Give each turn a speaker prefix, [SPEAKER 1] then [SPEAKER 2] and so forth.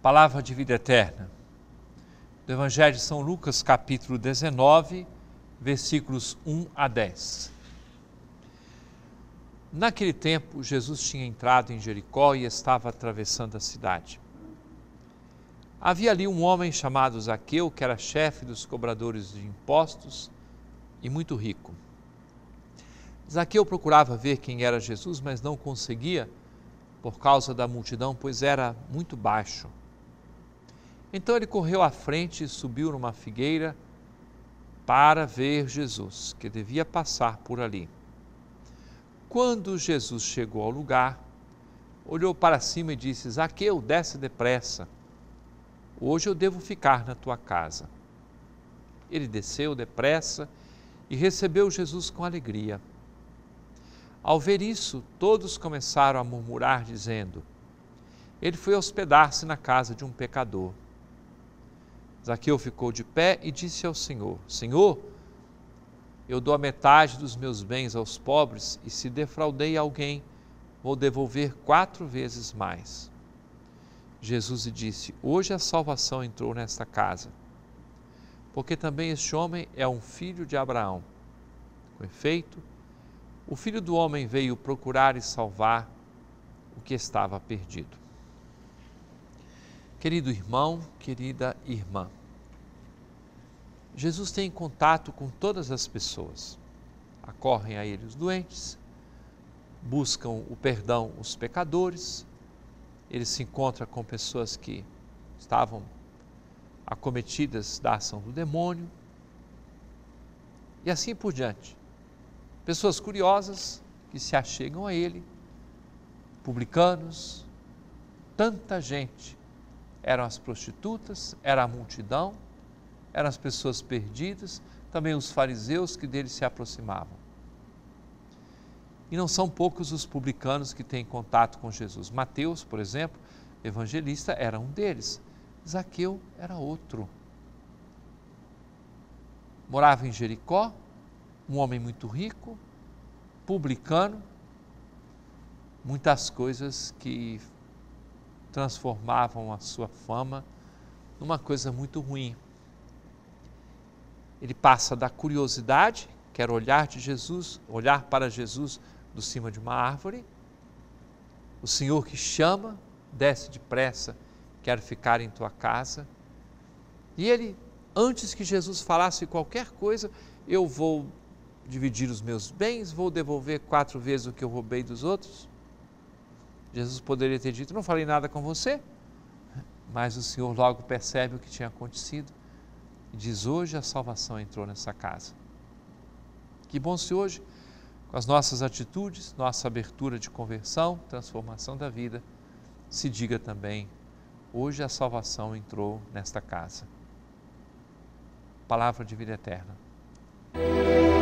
[SPEAKER 1] Palavra de vida eterna. Do Evangelho de São Lucas, capítulo 19, versículos 1 a 10. Naquele tempo, Jesus tinha entrado em Jericó e estava atravessando a cidade. Havia ali um homem chamado Zaqueu, que era chefe dos cobradores de impostos e muito rico. Zaqueu procurava ver quem era Jesus, mas não conseguia por causa da multidão, pois era muito baixo então ele correu à frente e subiu numa figueira para ver Jesus, que devia passar por ali. Quando Jesus chegou ao lugar, olhou para cima e disse: Zaqueu, desce depressa. Hoje eu devo ficar na tua casa. Ele desceu depressa e recebeu Jesus com alegria. Ao ver isso, todos começaram a murmurar, dizendo: Ele foi hospedar-se na casa de um pecador. Zaqueu ficou de pé e disse ao Senhor: Senhor, eu dou a metade dos meus bens aos pobres e se defraudei alguém, vou devolver quatro vezes mais. Jesus lhe disse: Hoje a salvação entrou nesta casa, porque também este homem é um filho de Abraão. Com efeito, o filho do homem veio procurar e salvar o que estava perdido. Querido irmão, querida irmã, Jesus tem contato com todas as pessoas. Acorrem a Ele os doentes, buscam o perdão os pecadores, ele se encontra com pessoas que estavam acometidas da ação do demônio e assim por diante. Pessoas curiosas que se achegam a ele, publicanos, tanta gente eram as prostitutas, era a multidão, eram as pessoas perdidas, também os fariseus que dele se aproximavam. E não são poucos os publicanos que têm contato com Jesus. Mateus, por exemplo, evangelista, era um deles. Zaqueu era outro. Morava em Jericó, um homem muito rico, publicano, muitas coisas que transformavam a sua fama numa coisa muito ruim. Ele passa da curiosidade, que era olhar de Jesus, olhar para Jesus do cima de uma árvore. O Senhor que chama, desce depressa, quero ficar em tua casa. E ele, antes que Jesus falasse qualquer coisa, eu vou dividir os meus bens, vou devolver quatro vezes o que eu roubei dos outros. Jesus poderia ter dito: Não falei nada com você. Mas o Senhor logo percebe o que tinha acontecido e diz: Hoje a salvação entrou nessa casa. Que bom se hoje, com as nossas atitudes, nossa abertura de conversão, transformação da vida, se diga também: Hoje a salvação entrou nesta casa. Palavra de vida eterna.